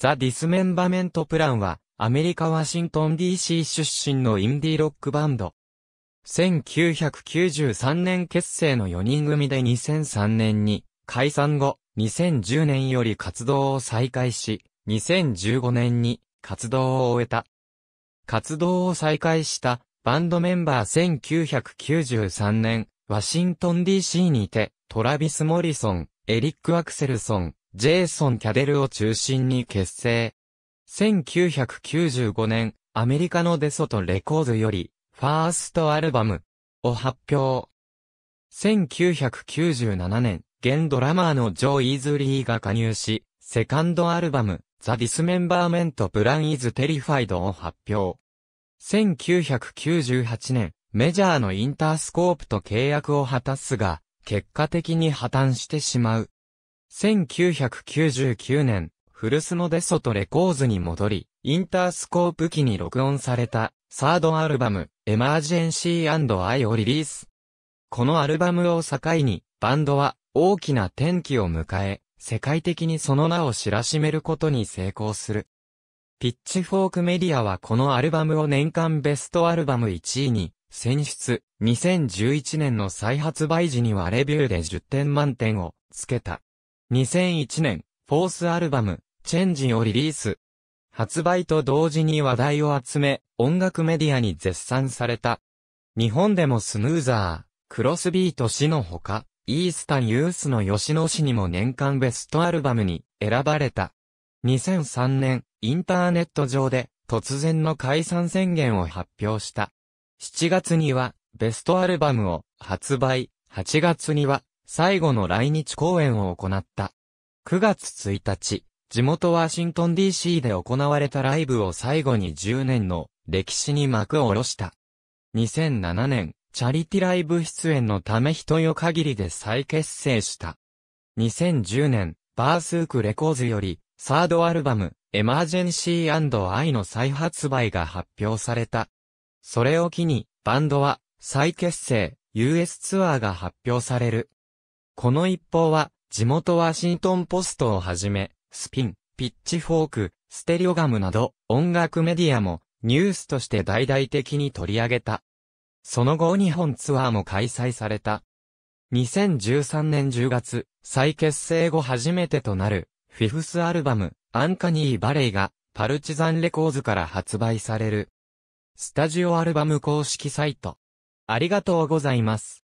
ザ・ディスメンバメント・プランは、アメリカ・ワシントン DC 出身のインディーロックバンド。1993年結成の4人組で2003年に解散後、2010年より活動を再開し、2015年に活動を終えた。活動を再開したバンドメンバー1993年、ワシントン DC にて、トラビス・モリソン、エリック・アクセルソン、ジェイソン・キャデルを中心に結成。1995年、アメリカのデソトレコードより、ファーストアルバムを発表。1997年、現ドラマーのジョー・イーズリーが加入し、セカンドアルバム、ザ・ディスメンバーメント・ブラン・イズ・テリファイドを発表。1998年、メジャーのインタースコープと契約を果たすが、結果的に破綻してしまう。1999年、フルスノデソトレコーズに戻り、インタースコープ機に録音された、サードアルバム、エマージェンシーアイをリリース。このアルバムを境に、バンドは、大きな転機を迎え、世界的にその名を知らしめることに成功する。ピッチフォークメディアはこのアルバムを年間ベストアルバム1位に選出。2011年の再発売時にはレビューで10点満点をつけた。2001年、フォースアルバム、チェンジをリリース。発売と同時に話題を集め、音楽メディアに絶賛された。日本でもスヌーザー、クロスビート氏のほか、イースタンユースの吉野氏にも年間ベストアルバムに選ばれた。2003年、インターネット上で突然の解散宣言を発表した。7月にはベストアルバムを発売、8月には最後の来日公演を行った。9月1日、地元ワシントン DC で行われたライブを最後に10年の歴史に幕を下ろした。2007年、チャリティライブ出演のため人よ限りで再結成した。2010年、バースークレコーズより、サードアルバム、エマージェンシーアイの再発売が発表された。それを機に、バンドは、再結成、US ツアーが発表される。この一報は、地元ワシントンポストをはじめ、スピン、ピッチフォーク、ステリオガムなど、音楽メディアも、ニュースとして大々的に取り上げた。その後日本ツアーも開催された。2013年10月、再結成後初めてとなる、フィフスアルバム、アンカニー・バレイが、パルチザンレコーズから発売される。スタジオアルバム公式サイト。ありがとうございます。